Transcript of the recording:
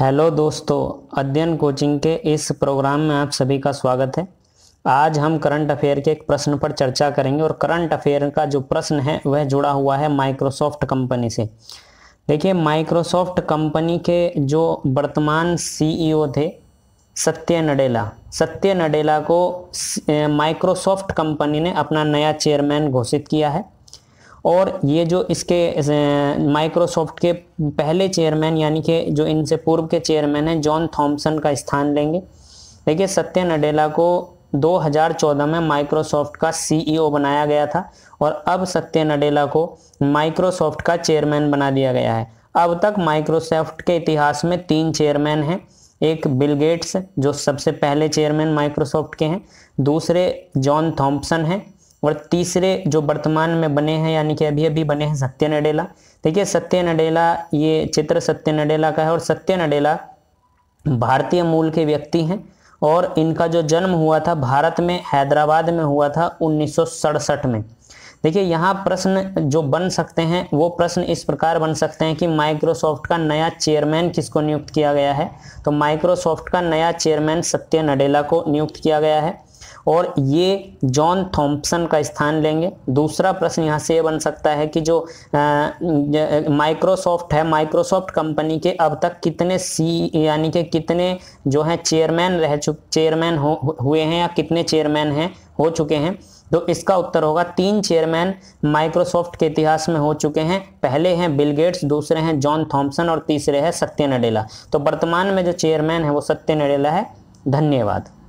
hello दोस्तों अध्ययन coaching के इस प्रोग्राम में आप सभी का स्वागत है आज हम करंट अफेयर के एक प्रश्न पर चर्चा करेंगे और करंट अफेयर का जो प्रश्न है वह जुड़ा हुआ है माइक्रोसॉफ्ट कंपनी से देखिए माइक्रोसॉफ्ट कंपनी के जो वर्तमान सीईओ e थे सत्य नडेला सत्य नडेला को माइक्रोसॉफ्ट कंपनी ने अपना नया चेयरमैन घोषित किया है और ये जो इसके माइक्रोसॉफ्ट के पहले चेयरमैन यानी कि जो इनसे पूर्व के चेयरमैन हैं जॉन थॉम्सन का स्थान लेंगे देखिए सत्य नडेला को 2014 में माइक्रोसॉफ्ट का सीईओ e बनाया गया था और अब सत्य नडेला को माइक्रोसॉफ्ट का चेयरमैन बना दिया गया है अब तक माइक्रोसॉफ्ट के इतिहास में तीन चेयरमैन हैं एक बिल गेट्स जो सबसे पहले चेयरमैन माइक्रोसॉफ्ट के हैं दूसरे जॉन थॉम्पसन हैं और तीसरे जो वर्तमान में बने हैं यानी कि अभी अभी बने हैं सत्य नडेला है सत्य नडेला ये चित्र सत्य नडेला का है और सत्य नडेला भारतीय मूल के व्यक्ति हैं और इनका जो जन्म हुआ था भारत में हैदराबाद में हुआ था उन्नीस में देखिए यहाँ प्रश्न जो बन सकते हैं वो प्रश्न इस प्रकार बन सकते हैं कि माइक्रोसॉफ्ट का नया चेयरमैन किसको नियुक्त किया गया है तो माइक्रोसॉफ्ट का नया चेयरमैन सत्य नडेला को नियुक्त किया गया है और ये जॉन थॉम्पसन का स्थान लेंगे दूसरा प्रश्न यहाँ से ये बन सकता है कि जो माइक्रोसॉफ्ट है माइक्रोसॉफ्ट कंपनी के अब तक कितने सी यानी कि कितने जो हैं चेयरमैन रह चुक चेयरमैन हो हुए हैं या कितने चेयरमैन हैं हो चुके हैं तो इसका उत्तर होगा तीन चेयरमैन माइक्रोसॉफ्ट के इतिहास में हो चुके हैं पहले हैं बिल गेट्स दूसरे हैं जॉन थॉम्पसन और तीसरे हैं सत्य नडेला तो वर्तमान में जो चेयरमैन है वो सत्य नडेला है धन्यवाद